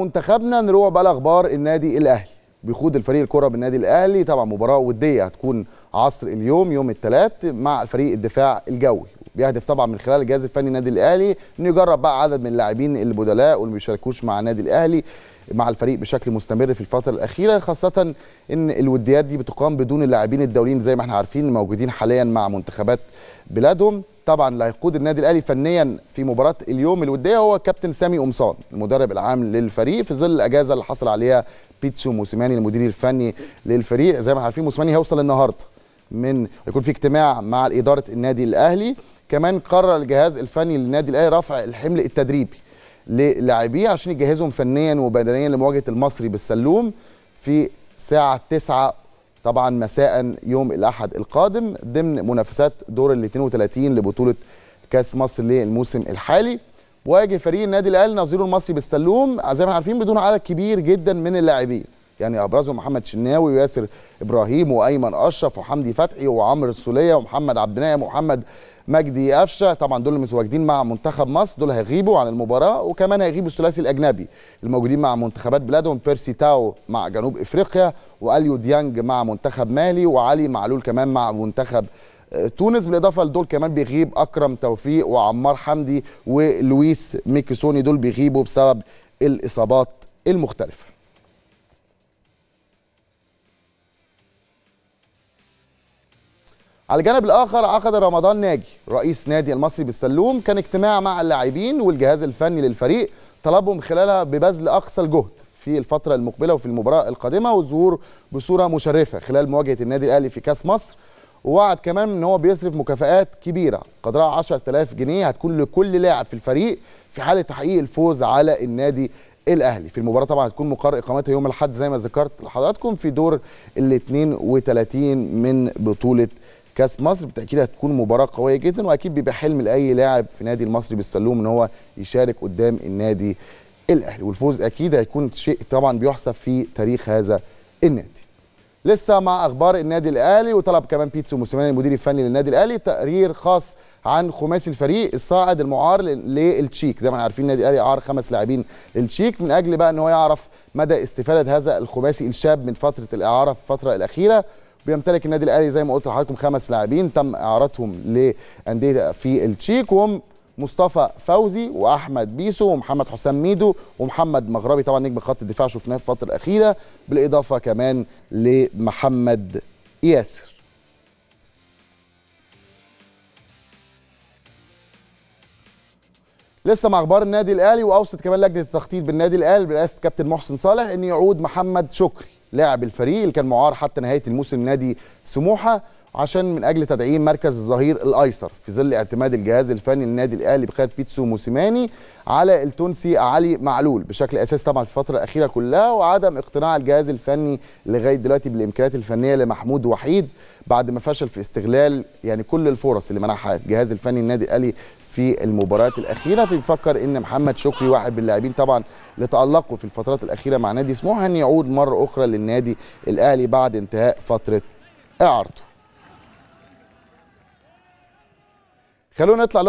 منتخبنا نروح بقى لاخبار النادي الاهلي بيخوض الفريق الكره بالنادي الاهلي طبعا مباراه وديه هتكون عصر اليوم يوم الثلاث مع الفريق الدفاع الجوي بيهدف طبعا من خلال الجهاز الفني نادي الاهلي انه يجرب بقى عدد من اللاعبين البدلاء واللي بيشاركوش مع النادي الاهلي مع الفريق بشكل مستمر في الفتره الاخيره خاصه ان الوديات دي بتقام بدون اللاعبين الدوليين زي ما احنا عارفين موجودين حاليا مع منتخبات بلادهم طبعا اللي هيقود النادي الاهلي فنيا في مباراه اليوم الوديه هو كابتن سامي قمصان المدرب العام للفريق في ظل الاجازه اللي حصل عليها بيتسو موسيماني المدير الفني للفريق زي ما احنا عارفين موسيماني هيوصل النهارده من يكون في اجتماع مع اداره النادي الاهلي كمان قرر الجهاز الفني للنادي الاهلي رفع الحمل التدريبي للاعبيه عشان يجهزهم فنيا وبدنيا لمواجهه المصري بالسلوم في الساعه 9 طبعا مساء يوم الاحد القادم ضمن منافسات دور ال 32 لبطوله كاس مصر للموسم الحالي واجه فريق النادي الاهلي نظيره المصري بالسلوم زي ما احنا عارفين بدون عدد كبير جدا من اللاعبين يعني ابرزهم محمد شناوي وياسر ابراهيم وايمن اشرف وحمدي فتحي وعمرو السوليه ومحمد عبد الناعم ومحمد مجدي قفشه طبعا دول متواجدين مع منتخب مصر دول هيغيبوا عن المباراه وكمان هيغيبوا الثلاثي الاجنبي الموجودين مع منتخبات بلادهم بيرسي تاو مع جنوب افريقيا واليو ديانج مع منتخب مالي وعلي معلول كمان مع منتخب آه، تونس بالاضافه لدول كمان بيغيب اكرم توفيق وعمار حمدي ولويس ميكسوني دول بيغيبوا بسبب الاصابات المختلفه على الجانب الاخر عقد رمضان ناجي رئيس نادي المصري بالسلوم كان اجتماع مع اللاعبين والجهاز الفني للفريق طلبهم خلالها ببذل اقصى الجهد في الفترة المقبلة وفي المباراة القادمة والظهور بصورة مشرفة خلال مواجهة النادي الأهلي في كأس مصر ووعد كمان ان هو بيصرف مكافئات كبيرة قدرها 10000 جنيه هتكون لكل لاعب في الفريق في حالة تحقيق الفوز على النادي الاهلي في المباراه طبعا هتكون مقر اقامتها يوم الاحد زي ما ذكرت لحضراتكم في دور ال 32 من بطوله كاس مصر بالتاكيد هتكون مباراه قويه جدا واكيد بيبقى حلم لاي لاعب في نادي المصري بالسلوم ان هو يشارك قدام النادي الاهلي والفوز اكيد هيكون شيء طبعا بيحسب في تاريخ هذا النادي لسه مع اخبار النادي الاهلي وطلب كمان بيتسو موسيماني المدير الفني للنادي الاهلي تقرير خاص عن خماسي الفريق الصاعد المعار للتشيك زي ما احنا عارفين النادي الاهلي عار خمس لاعبين للتشيك من اجل بقى ان هو يعرف مدى استفاده هذا الخماسي الشاب من فتره الاعاره في الفتره الاخيره بيمتلك النادي الاهلي زي ما قلت لحضراتكم خمس لاعبين تم اعارتهم لانديه في التشيك وهم مصطفى فوزي واحمد بيسو ومحمد حسام ميدو ومحمد مغربي طبعا نجم خط الدفاع شفناه في الفتره الاخيره بالاضافه كمان لمحمد ياسر لسه مع اخبار النادي الاهلي واوصت كمان لجنه التخطيط بالنادي الاهلي برئاسه كابتن محسن صالح ان يعود محمد شكري لاعب الفريق اللي كان معار حتى نهايه الموسم نادي سموحه عشان من اجل تدعيم مركز الظهير الايسر في ظل اعتماد الجهاز الفني للنادي الاهلي بقياده بيتسو موسيماني على التونسي علي معلول بشكل اساسي طبعا في الفتره الاخيره كلها وعدم اقتناع الجهاز الفني لغايه دلوقتي بالامكانيات الفنيه لمحمود وحيد بعد ما فشل في استغلال يعني كل الفرص اللي منحها الجهاز الفني للنادي الاهلي في المباريات الاخيره بيفكر ان محمد شكري واحد من اللاعبين طبعا اللي تالقوا في الفترات الاخيره مع نادي سموحه ان يعود مره اخرى للنادي الاهلي بعد انتهاء فتره اعارته خلونا نطلع